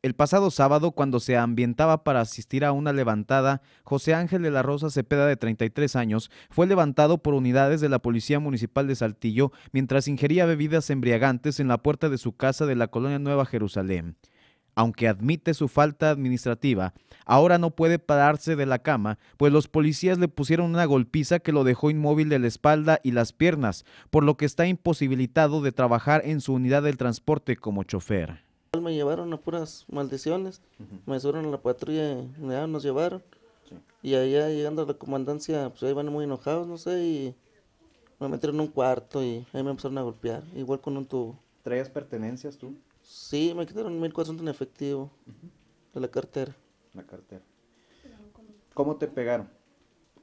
El pasado sábado, cuando se ambientaba para asistir a una levantada, José Ángel de la Rosa Cepeda, de 33 años, fue levantado por unidades de la Policía Municipal de Saltillo mientras ingería bebidas embriagantes en la puerta de su casa de la colonia Nueva Jerusalén. Aunque admite su falta administrativa, ahora no puede pararse de la cama, pues los policías le pusieron una golpiza que lo dejó inmóvil de la espalda y las piernas, por lo que está imposibilitado de trabajar en su unidad del transporte como chofer me llevaron a puras maldiciones. Me subieron a la patrulla nos llevaron. Y allá llegando a la comandancia, pues ahí van muy enojados, no sé, y me metieron en un cuarto y ahí me empezaron a golpear, igual con un tubo. ¿Traías pertenencias tú? Sí, me quitaron 1400 en efectivo de la cartera. La cartera. ¿Cómo te pegaron?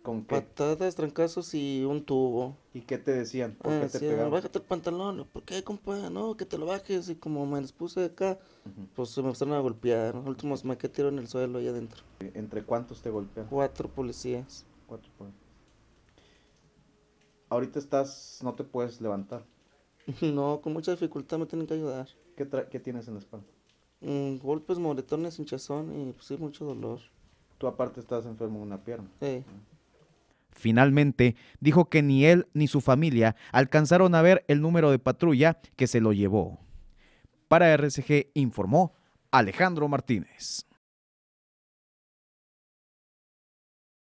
¿Con qué? Patadas, trancazos y un tubo. ¿Y qué te decían? ¿Por qué te Bájate el pantalón. ¿Por qué, compa? No, que te lo bajes. Y como me expuse de acá, pues se me empezaron a golpear. Los últimos me en el suelo ahí adentro. ¿Entre cuántos te golpean? Cuatro policías. Cuatro policías. Ahorita estás, no te puedes levantar. no, con mucha dificultad me tienen que ayudar. ¿Qué, qué tienes en la espalda? Mm, golpes, moretones, hinchazón y pues sí, mucho dolor. Tú aparte estás enfermo de una pierna. Sí. Finalmente, dijo que ni él ni su familia alcanzaron a ver el número de patrulla que se lo llevó. Para RCG informó Alejandro Martínez.